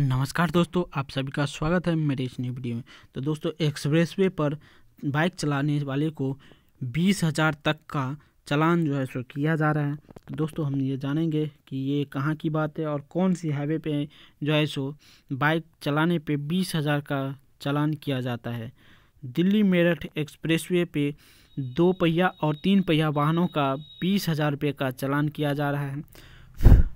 नमस्कार दोस्तों आप सभी का स्वागत है मेरे इस नई वीडियो में तो दोस्तों एक्सप्रेस वे पर बाइक चलाने वाले को बीस हज़ार तक का चलान जो है सो किया जा रहा है तो दोस्तों हम ये जानेंगे कि ये कहाँ की बात है और कौन सी हाईवे पे जो है सो बाइक चलाने पे बीस हज़ार का चलान किया जाता है दिल्ली मेरठ वे पे दो पहिया और तीन पहिया वाहनों का बीस हज़ार रुपये का चलान किया जा रहा है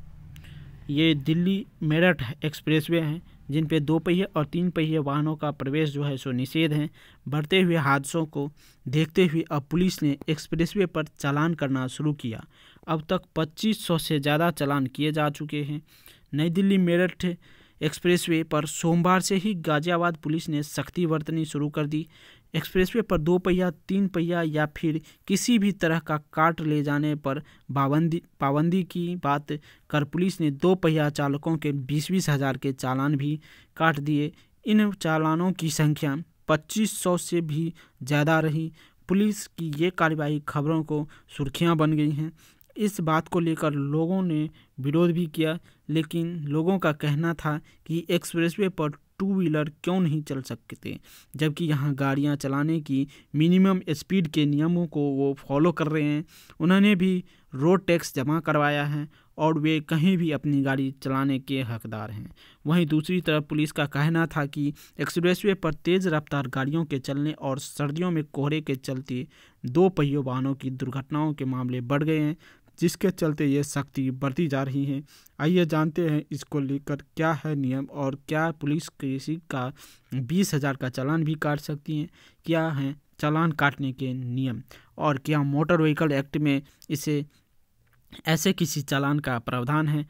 ये दिल्ली मेरठ एक्सप्रेसवे हैं जिन पे दो पहिए और तीन पहिए वाहनों का प्रवेश जो है सो निषेध है बढ़ते हुए हादसों को देखते हुए अब पुलिस ने एक्सप्रेसवे पर चालान करना शुरू किया अब तक 2500 से ज़्यादा चालान किए जा चुके हैं नई दिल्ली मेरठ एक्सप्रेसवे पर सोमवार से ही गाजियाबाद पुलिस ने सख्ती बरतनी शुरू कर दी एक्सप्रेसवे पर दो पहिया तीन पहिया या फिर किसी भी तरह का काट ले जाने पर पाबंदी पाबंदी की बात कर पुलिस ने दो पहिया चालकों के बीस बीस हज़ार के चालान भी काट दिए इन चालानों की संख्या पच्चीस सौ से भी ज़्यादा रही पुलिस की ये कार्रवाई खबरों को सुर्खियां बन गई हैं इस बात को लेकर लोगों ने विरोध भी किया लेकिन लोगों का कहना था कि एक्सप्रेसवे पर टू व्हीलर क्यों नहीं चल सकते जबकि यहाँ गाड़ियाँ चलाने की मिनिमम स्पीड के नियमों को वो फॉलो कर रहे हैं उन्होंने भी रोड टैक्स जमा करवाया है और वे कहीं भी अपनी गाड़ी चलाने के हकदार हैं वहीं दूसरी तरफ पुलिस का कहना था कि एक्सप्रेसवे पर तेज़ रफ्तार गाड़ियों के चलने और सर्दियों में कोहरे के चलते दो पहियों वाहनों की दुर्घटनाओं के मामले बढ़ गए हैं जिसके चलते ये सख्ती बढ़ती जा रही है आइए जानते हैं इसको लेकर क्या है नियम और क्या पुलिस किसी का बीस हज़ार का चालान भी काट सकती हैं क्या हैं चालान काटने के नियम और क्या मोटर व्हीकल एक्ट में इसे ऐसे किसी चालान का प्रावधान है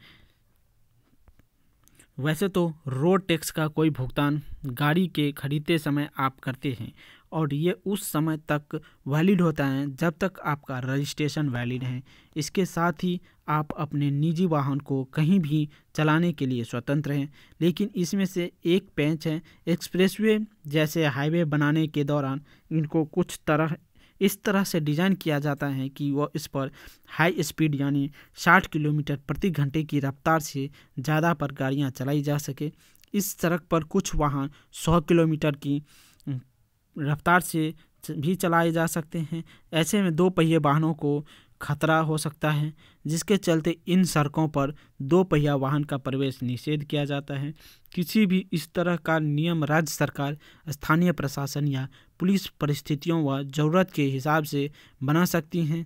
वैसे तो रोड टैक्स का कोई भुगतान गाड़ी के खरीदते समय आप करते हैं और ये उस समय तक वैलिड होता है जब तक आपका रजिस्ट्रेशन वैलिड है इसके साथ ही आप अपने निजी वाहन को कहीं भी चलाने के लिए स्वतंत्र हैं लेकिन इसमें से एक पेंच है एक्सप्रेसवे जैसे हाईवे बनाने के दौरान इनको कुछ तरह इस तरह से डिज़ाइन किया जाता है कि वह इस पर हाई स्पीड यानी 60 किलोमीटर प्रति घंटे की रफ्तार से ज़्यादा पर गाड़ियाँ चलाई जा सके इस सड़क पर कुछ वाहन 100 किलोमीटर की रफ्तार से भी चलाए जा सकते हैं ऐसे में दो पहिए वाहनों को खतरा हो सकता है जिसके चलते इन सड़कों पर दो पहिया वाहन का प्रवेश निषेध किया जाता है किसी भी इस तरह का नियम राज्य सरकार स्थानीय प्रशासन या पुलिस परिस्थितियों व ज़रूरत के हिसाब से बना सकती हैं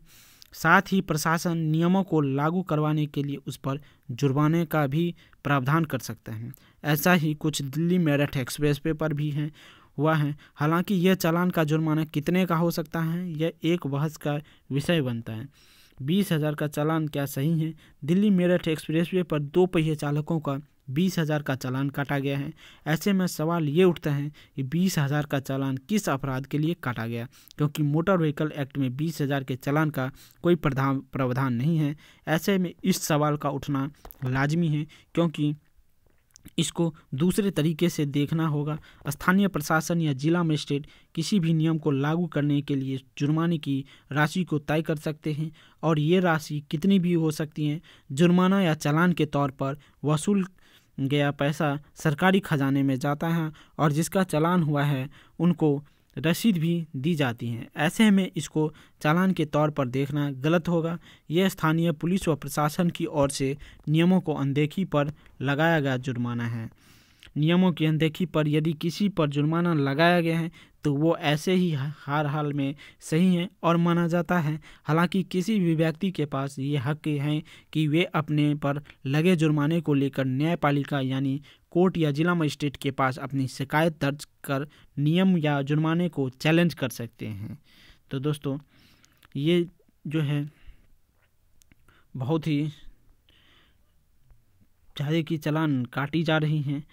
साथ ही प्रशासन नियमों को लागू करवाने के लिए उस पर जुर्माने का भी प्रावधान कर सकते हैं ऐसा ही कुछ दिल्ली मेरठ एक्सप्रेस वे पर भी हैं हुआ है हालांकि यह चालान का जुर्माना कितने का हो सकता है यह एक बहस का विषय बनता है बीस हज़ार का चालान क्या सही है दिल्ली मेरठ एक्सप्रेसवे पर दो पहिए चालकों का बीस हज़ार का चालान काटा गया है ऐसे में सवाल ये उठता है कि बीस हज़ार का चालान किस अपराध के लिए काटा गया क्योंकि मोटर व्हीकल एक्ट में बीस हज़ार के चालान का कोई प्रावधान नहीं है ऐसे में इस सवाल का उठना लाजमी है क्योंकि इसको दूसरे तरीके से देखना होगा स्थानीय प्रशासन या जिला मजिस्ट्रेट किसी भी नियम को लागू करने के लिए जुर्माने की राशि को तय कर सकते हैं और ये राशि कितनी भी हो सकती हैं जुर्माना या चालान के तौर पर वसूल गया पैसा सरकारी खजाने में जाता है और जिसका चलान हुआ है उनको रसीद भी दी जाती हैं ऐसे में इसको चालान के तौर पर देखना गलत होगा यह स्थानीय पुलिस व प्रशासन की ओर से नियमों को अनदेखी पर लगाया गया जुर्माना है नियमों की अनदेखी पर यदि किसी पर जुर्माना लगाया गया है तो वो ऐसे ही हर हाल में सही हैं और माना जाता है हालांकि किसी भी व्यक्ति के पास ये हक हैं कि वे अपने पर लगे जुर्माने को लेकर न्यायपालिका यानी कोर्ट या जिला मजिस्ट्रेट के पास अपनी शिकायत दर्ज कर नियम या जुर्माने को चैलेंज कर सकते हैं तो दोस्तों ये जो है बहुत ही चाहे की चलान काटी जा रही हैं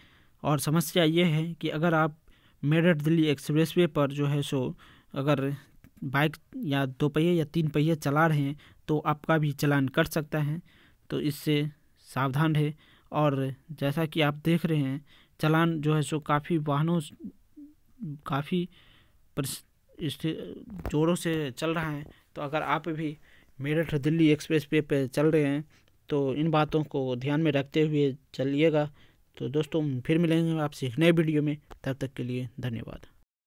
और समस्या ये है कि अगर आप मेरठ दिल्ली एक्सप्रेस वे पर जो है सो अगर बाइक या दो पहिए या तीन पहिए चला रहे हैं तो आपका भी चलान कट सकता है तो इससे सावधान रहे और जैसा कि आप देख रहे हैं चलान जो है सो काफ़ी वाहनों काफ़ी जोरों से चल रहा है तो अगर आप भी मेरठ दिल्ली एक्सप्रेस वे पर चल रहे हैं तो इन बातों को ध्यान में रखते हुए चलिएगा तो दोस्तों फिर मिलेंगे आपसे एक नए वीडियो में तब तक के लिए धन्यवाद